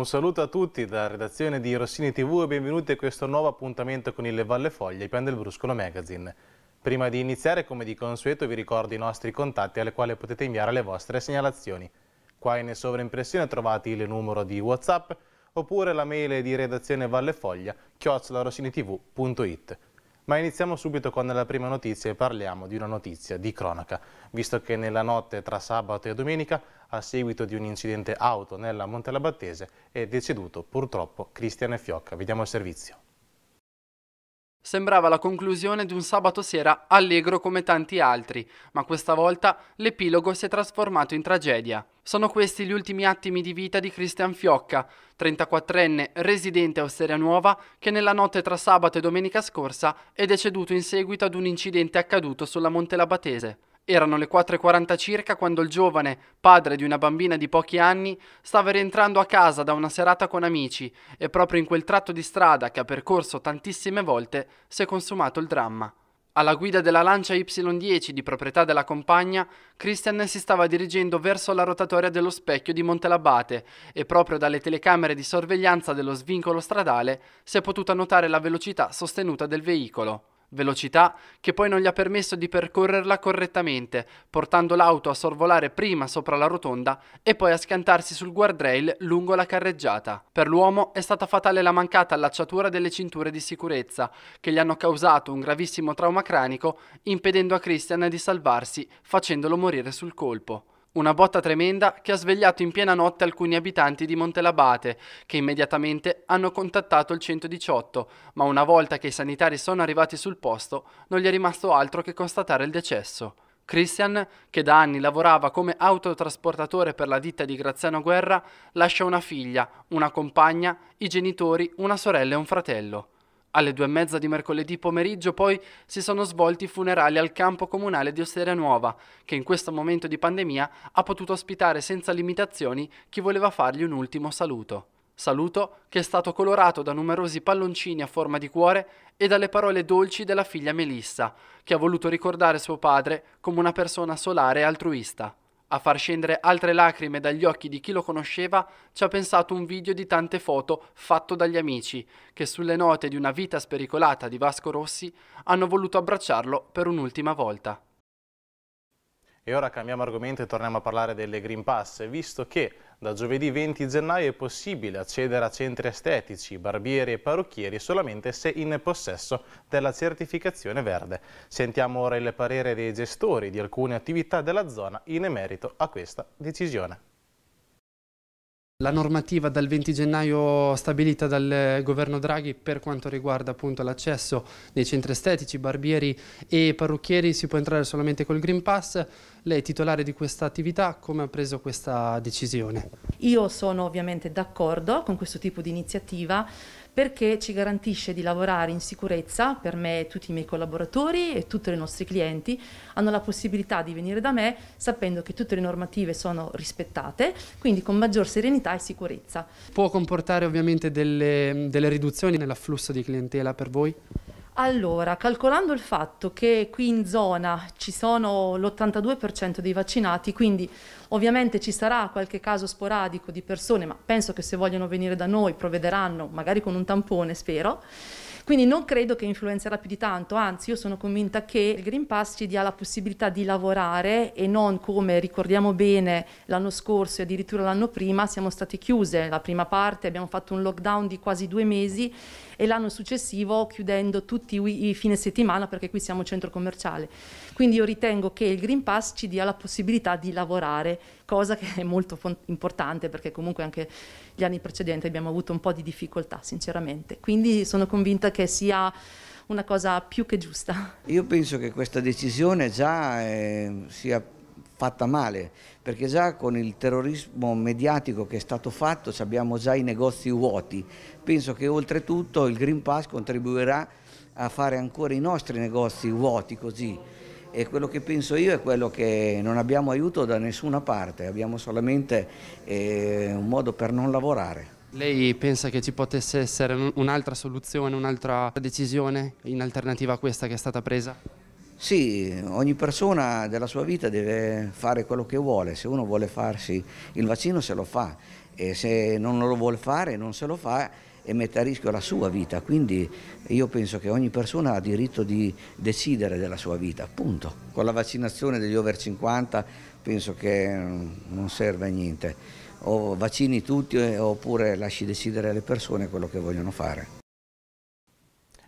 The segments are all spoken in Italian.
Un saluto a tutti da redazione di Rossini TV e benvenuti a questo nuovo appuntamento con il Valle Foglia, e i Bruscolo Magazine. Prima di iniziare, come di consueto, vi ricordo i nostri contatti alle quali potete inviare le vostre segnalazioni. Qua in sovraimpressione trovate il numero di Whatsapp oppure la mail di redazione vallefoglia chiozzolarossiniTV.it. Ma iniziamo subito con la prima notizia e parliamo di una notizia di cronaca, visto che nella notte tra sabato e domenica, a seguito di un incidente auto nella Montelabattese, è deceduto purtroppo Cristian Fiocca. Vediamo il servizio. Sembrava la conclusione di un sabato sera allegro come tanti altri, ma questa volta l'epilogo si è trasformato in tragedia. Sono questi gli ultimi attimi di vita di Christian Fiocca, 34enne residente a Osteria Nuova, che nella notte tra sabato e domenica scorsa è deceduto in seguito ad un incidente accaduto sulla Monte Labatese. Erano le 4.40 circa quando il giovane, padre di una bambina di pochi anni, stava rientrando a casa da una serata con amici e proprio in quel tratto di strada che ha percorso tantissime volte si è consumato il dramma. Alla guida della Lancia Y10 di proprietà della compagna, Christian si stava dirigendo verso la rotatoria dello specchio di Montelabate e proprio dalle telecamere di sorveglianza dello svincolo stradale si è potuta notare la velocità sostenuta del veicolo velocità che poi non gli ha permesso di percorrerla correttamente, portando l'auto a sorvolare prima sopra la rotonda e poi a schiantarsi sul guardrail lungo la carreggiata. Per l'uomo è stata fatale la mancata allacciatura delle cinture di sicurezza, che gli hanno causato un gravissimo trauma cranico, impedendo a Christian di salvarsi, facendolo morire sul colpo. Una botta tremenda che ha svegliato in piena notte alcuni abitanti di Montelabate, che immediatamente hanno contattato il 118, ma una volta che i sanitari sono arrivati sul posto non gli è rimasto altro che constatare il decesso. Christian, che da anni lavorava come autotrasportatore per la ditta di Graziano Guerra, lascia una figlia, una compagna, i genitori, una sorella e un fratello. Alle due e mezza di mercoledì pomeriggio poi si sono svolti i funerali al campo comunale di Osteria Nuova, che in questo momento di pandemia ha potuto ospitare senza limitazioni chi voleva fargli un ultimo saluto. Saluto che è stato colorato da numerosi palloncini a forma di cuore e dalle parole dolci della figlia Melissa, che ha voluto ricordare suo padre come una persona solare e altruista. A far scendere altre lacrime dagli occhi di chi lo conosceva ci ha pensato un video di tante foto fatto dagli amici, che sulle note di una vita spericolata di Vasco Rossi hanno voluto abbracciarlo per un'ultima volta. E ora cambiamo argomento e torniamo a parlare delle Green Pass, visto che da giovedì 20 gennaio è possibile accedere a centri estetici, barbieri e parrucchieri solamente se in possesso della certificazione verde. Sentiamo ora il parere dei gestori di alcune attività della zona in merito a questa decisione. La normativa dal 20 gennaio stabilita dal eh, governo Draghi per quanto riguarda l'accesso nei centri estetici, barbieri e parrucchieri si può entrare solamente col Green Pass. Lei è titolare di questa attività, come ha preso questa decisione? Io sono ovviamente d'accordo con questo tipo di iniziativa perché ci garantisce di lavorare in sicurezza, per me e tutti i miei collaboratori e tutti i nostri clienti hanno la possibilità di venire da me sapendo che tutte le normative sono rispettate, quindi con maggior serenità e sicurezza. Può comportare ovviamente delle, delle riduzioni nell'afflusso di clientela per voi? Allora, calcolando il fatto che qui in zona ci sono l'82% dei vaccinati, quindi ovviamente ci sarà qualche caso sporadico di persone, ma penso che se vogliono venire da noi provvederanno, magari con un tampone, spero. Quindi non credo che influenzerà più di tanto, anzi io sono convinta che il Green Pass ci dia la possibilità di lavorare e non come ricordiamo bene l'anno scorso e addirittura l'anno prima siamo state chiuse la prima parte, abbiamo fatto un lockdown di quasi due mesi e l'anno successivo chiudendo tutti i fine settimana perché qui siamo centro commerciale. Quindi io ritengo che il Green Pass ci dia la possibilità di lavorare cosa che è molto importante perché comunque anche gli anni precedenti abbiamo avuto un po' di difficoltà, sinceramente. Quindi sono convinta che sia una cosa più che giusta. Io penso che questa decisione già eh, sia fatta male, perché già con il terrorismo mediatico che è stato fatto abbiamo già i negozi vuoti. Penso che oltretutto il Green Pass contribuirà a fare ancora i nostri negozi vuoti così e quello che penso io è quello che non abbiamo aiuto da nessuna parte, abbiamo solamente eh, un modo per non lavorare. Lei pensa che ci potesse essere un'altra soluzione, un'altra decisione in alternativa a questa che è stata presa? Sì, ogni persona della sua vita deve fare quello che vuole, se uno vuole farsi il vaccino se lo fa e se non lo vuole fare non se lo fa e mette a rischio la sua vita, quindi io penso che ogni persona ha diritto di decidere della sua vita, punto. Con la vaccinazione degli over 50 penso che mm, non serve a niente, o vaccini tutti eh, oppure lasci decidere alle persone quello che vogliono fare.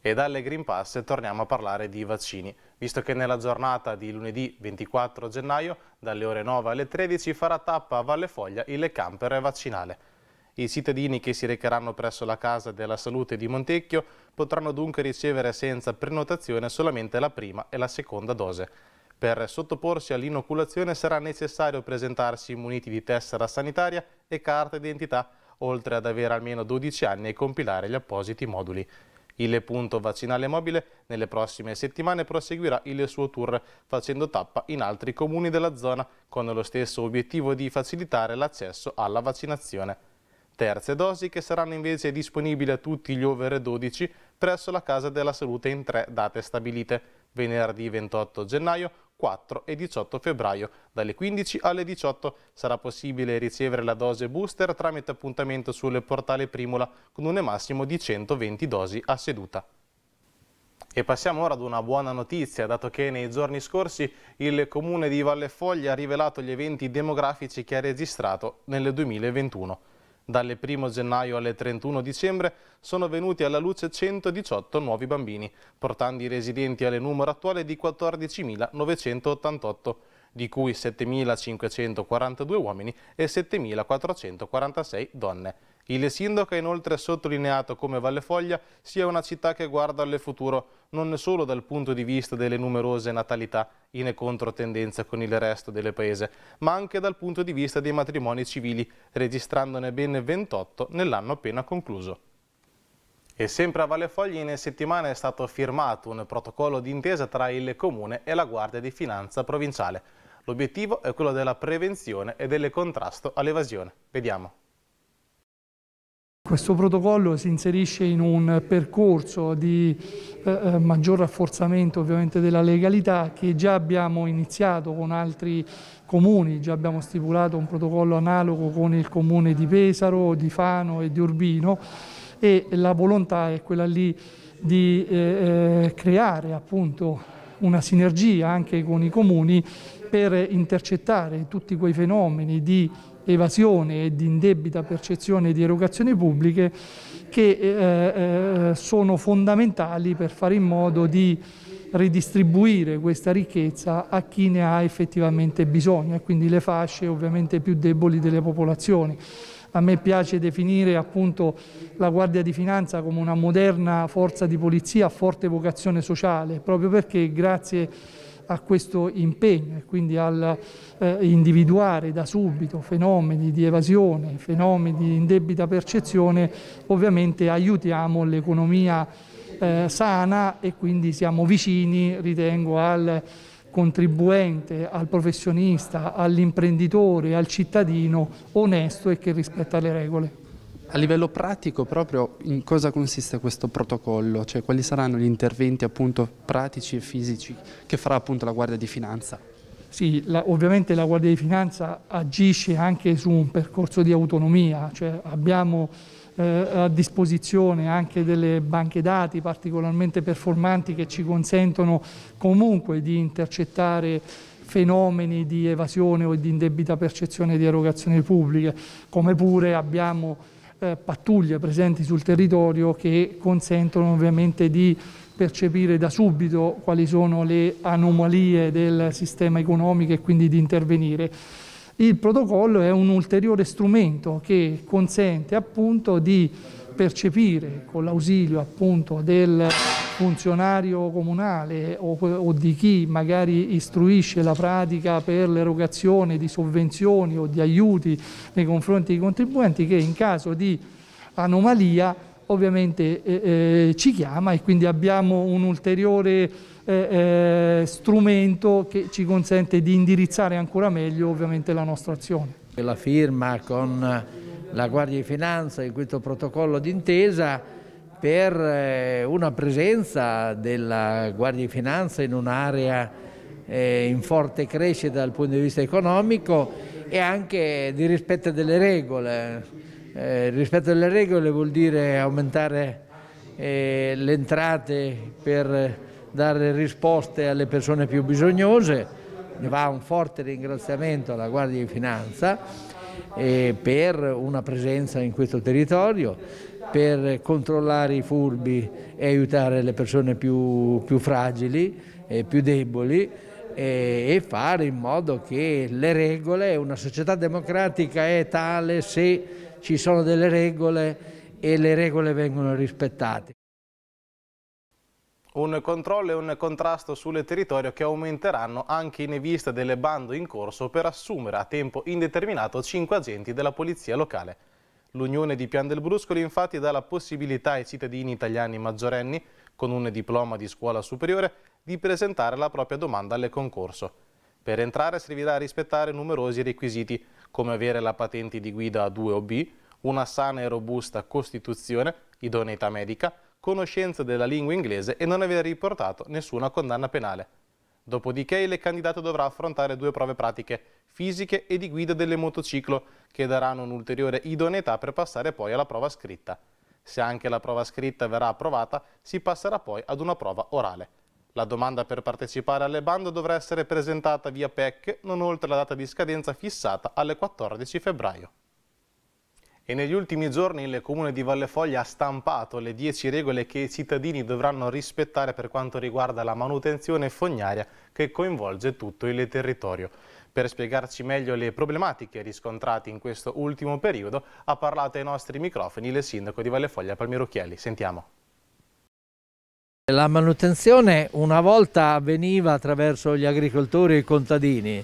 E dalle Green Pass torniamo a parlare di vaccini, visto che nella giornata di lunedì 24 gennaio, dalle ore 9 alle 13, farà tappa a Valle Foglia il camper vaccinale. I cittadini che si recheranno presso la Casa della Salute di Montecchio potranno dunque ricevere senza prenotazione solamente la prima e la seconda dose. Per sottoporsi all'inoculazione sarà necessario presentarsi muniti di tessera sanitaria e carta d'identità, oltre ad avere almeno 12 anni e compilare gli appositi moduli. Il punto vaccinale mobile nelle prossime settimane proseguirà il suo tour facendo tappa in altri comuni della zona con lo stesso obiettivo di facilitare l'accesso alla vaccinazione terze dosi che saranno invece disponibili a tutti gli over 12 presso la Casa della Salute in tre date stabilite, venerdì 28 gennaio, 4 e 18 febbraio. Dalle 15 alle 18 sarà possibile ricevere la dose booster tramite appuntamento sul portale Primula con un massimo di 120 dosi a seduta. E passiamo ora ad una buona notizia, dato che nei giorni scorsi il comune di Valle Foglia ha rivelato gli eventi demografici che ha registrato nel 2021. Dalle 1 gennaio alle 31 dicembre sono venuti alla luce 118 nuovi bambini, portando i residenti alle numero attuale di 14.988 di cui 7.542 uomini e 7.446 donne. Il sindaco ha inoltre sottolineato come Vallefoglia sia una città che guarda al futuro non solo dal punto di vista delle numerose natalità in controtendenza con il resto del paese, ma anche dal punto di vista dei matrimoni civili, registrandone ben 28 nell'anno appena concluso. E sempre a Vallefoglia in settimana è stato firmato un protocollo d'intesa tra il Comune e la Guardia di Finanza Provinciale. L'obiettivo è quello della prevenzione e del contrasto all'evasione. Vediamo. Questo protocollo si inserisce in un percorso di eh, eh, maggior rafforzamento ovviamente della legalità che già abbiamo iniziato con altri comuni, già abbiamo stipulato un protocollo analogo con il comune di Pesaro, di Fano e di Urbino e la volontà è quella lì di eh, eh creare appunto una sinergia anche con i comuni per intercettare tutti quei fenomeni di evasione e di indebita percezione di erogazioni pubbliche che eh, eh, sono fondamentali per fare in modo di ridistribuire questa ricchezza a chi ne ha effettivamente bisogno e quindi le fasce ovviamente più deboli delle popolazioni. A me piace definire appunto la Guardia di Finanza come una moderna forza di polizia a forte vocazione sociale, proprio perché grazie a a questo impegno e quindi al eh, individuare da subito fenomeni di evasione, fenomeni di indebita percezione, ovviamente aiutiamo l'economia eh, sana e quindi siamo vicini, ritengo, al contribuente, al professionista, all'imprenditore, al cittadino onesto e che rispetta le regole. A livello pratico proprio in cosa consiste questo protocollo, cioè quali saranno gli interventi appunto pratici e fisici che farà appunto la Guardia di Finanza? Sì, la, ovviamente la Guardia di Finanza agisce anche su un percorso di autonomia, cioè abbiamo eh, a disposizione anche delle banche dati particolarmente performanti che ci consentono comunque di intercettare fenomeni di evasione o di indebita percezione di erogazioni pubbliche, come pure abbiamo eh, pattuglie presenti sul territorio che consentono ovviamente di percepire da subito quali sono le anomalie del sistema economico e quindi di intervenire. Il protocollo è un ulteriore strumento che consente appunto di percepire con l'ausilio appunto del funzionario comunale o, o, di chi magari istruisce la pratica per l'erogazione di sovvenzioni o di aiuti nei confronti dei contribuenti che in caso di anomalia ovviamente eh, eh ci chiama e quindi abbiamo un ulteriore eh, eh, strumento che ci consente di indirizzare ancora meglio ovviamente la nostra azione. La firma con la Guardia di Finanza in questo protocollo d'intesa per eh, una presenza della Guardia di Finanza in un'area eh, in forte crescita dal punto di vista economico e anche di rispetto delle regole. Eh, rispetto delle regole vuol dire aumentare eh, le entrate per dare risposte alle persone più bisognose, ne va un forte ringraziamento alla Guardia di Finanza eh, per una presenza in questo territorio, per controllare i furbi e aiutare le persone più, più fragili e più deboli e fare in modo che le regole, una società democratica è tale se ci sono delle regole e le regole vengono rispettate un controllo e un contrasto sul territorio che aumenteranno anche in vista delle bando in corso per assumere a tempo indeterminato 5 agenti della polizia locale. L'Unione di Pian del Bruscolo infatti dà la possibilità ai cittadini italiani maggiorenni con un diploma di scuola superiore di presentare la propria domanda al concorso. Per entrare servirà a rispettare numerosi requisiti, come avere la patente di guida A2 o B, una sana e robusta costituzione, idoneità medica, conoscenza della lingua inglese e non aver riportato nessuna condanna penale. Dopodiché il candidato dovrà affrontare due prove pratiche, fisiche e di guida delle motociclo, che daranno un'ulteriore idoneità per passare poi alla prova scritta. Se anche la prova scritta verrà approvata, si passerà poi ad una prova orale. La domanda per partecipare alle bando dovrà essere presentata via PEC non oltre la data di scadenza fissata alle 14 febbraio e negli ultimi giorni il Comune di Vallefoglia ha stampato le 10 regole che i cittadini dovranno rispettare per quanto riguarda la manutenzione fognaria che coinvolge tutto il territorio. Per spiegarci meglio le problematiche riscontrate in questo ultimo periodo ha parlato ai nostri microfoni il sindaco di Vallefoglia Palmiro Chielli. Sentiamo. La manutenzione una volta avveniva attraverso gli agricoltori e i contadini,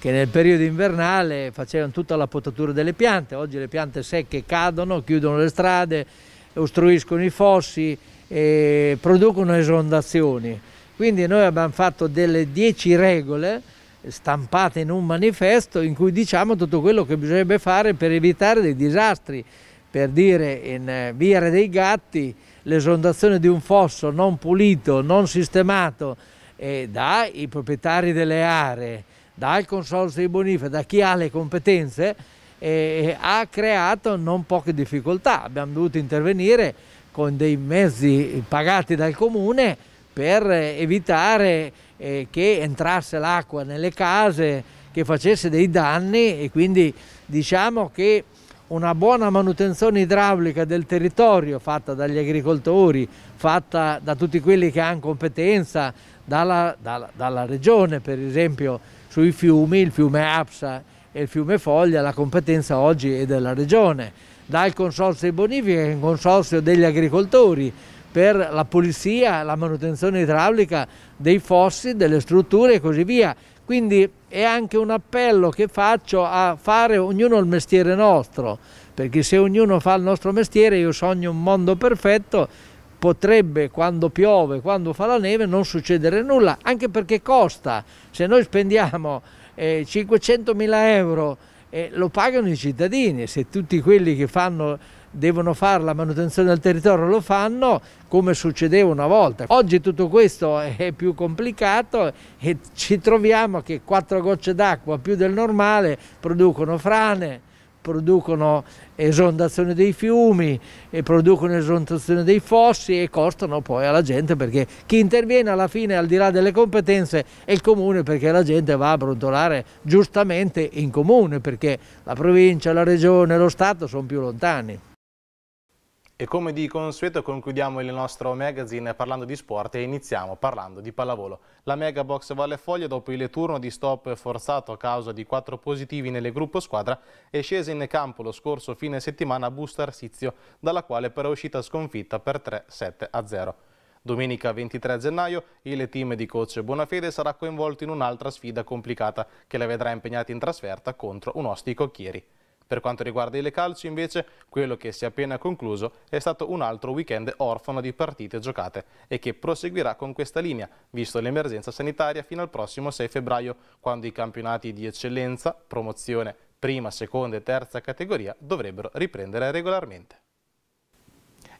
che nel periodo invernale facevano tutta la potatura delle piante, oggi le piante secche cadono, chiudono le strade, ostruiscono i fossi e producono esondazioni. Quindi noi abbiamo fatto delle dieci regole stampate in un manifesto in cui diciamo tutto quello che bisognerebbe fare per evitare dei disastri, per dire in eh, Viere dei Gatti l'esondazione di un fosso non pulito, non sistemato eh, dai proprietari delle aree dal Consorzio di Bonifa, da chi ha le competenze, eh, ha creato non poche difficoltà. Abbiamo dovuto intervenire con dei mezzi pagati dal comune per evitare eh, che entrasse l'acqua nelle case, che facesse dei danni e quindi diciamo che una buona manutenzione idraulica del territorio fatta dagli agricoltori, fatta da tutti quelli che hanno competenza, dalla, dalla, dalla regione per esempio, sui fiumi, il fiume Apsa e il fiume Foglia, la competenza oggi è della Regione, dal Consorzio di Bonifica che è un consorzio degli agricoltori per la pulizia, la manutenzione idraulica dei fossi, delle strutture e così via. Quindi è anche un appello che faccio a fare ognuno il mestiere nostro, perché se ognuno fa il nostro mestiere io sogno un mondo perfetto potrebbe quando piove, quando fa la neve non succedere nulla, anche perché costa, se noi spendiamo eh, 500 mila euro eh, lo pagano i cittadini, se tutti quelli che fanno, devono fare la manutenzione del territorio lo fanno come succedeva una volta. Oggi tutto questo è più complicato e ci troviamo che quattro gocce d'acqua più del normale producono frane, producono esondazione dei fiumi, producono esondazione dei fossi e costano poi alla gente perché chi interviene alla fine al di là delle competenze è il comune perché la gente va a brontolare giustamente in comune perché la provincia, la regione, lo Stato sono più lontani. E come di consueto concludiamo il nostro magazine parlando di sport e iniziamo parlando di pallavolo. La Mega Box Valle Foglia dopo il turno di stop forzato a causa di quattro positivi nelle gruppo squadra è scesa in campo lo scorso fine settimana a Busto Arsizio dalla quale però è uscita sconfitta per 3-7 0. Domenica 23 gennaio il team di coach Bonafede sarà coinvolto in un'altra sfida complicata che la vedrà impegnata in trasferta contro un ostico Chieri. Per quanto riguarda il calcio invece, quello che si è appena concluso è stato un altro weekend orfano di partite giocate e che proseguirà con questa linea, visto l'emergenza sanitaria fino al prossimo 6 febbraio, quando i campionati di eccellenza, promozione, prima, seconda e terza categoria dovrebbero riprendere regolarmente.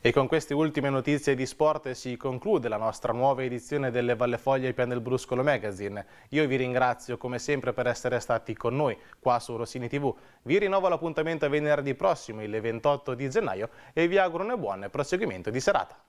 E con queste ultime notizie di sport si conclude la nostra nuova edizione delle Vallefoglie e Bruscolo Magazine. Io vi ringrazio come sempre per essere stati con noi qua su Rossini TV. Vi rinnovo l'appuntamento venerdì prossimo, il 28 di gennaio, e vi auguro un buon proseguimento di serata.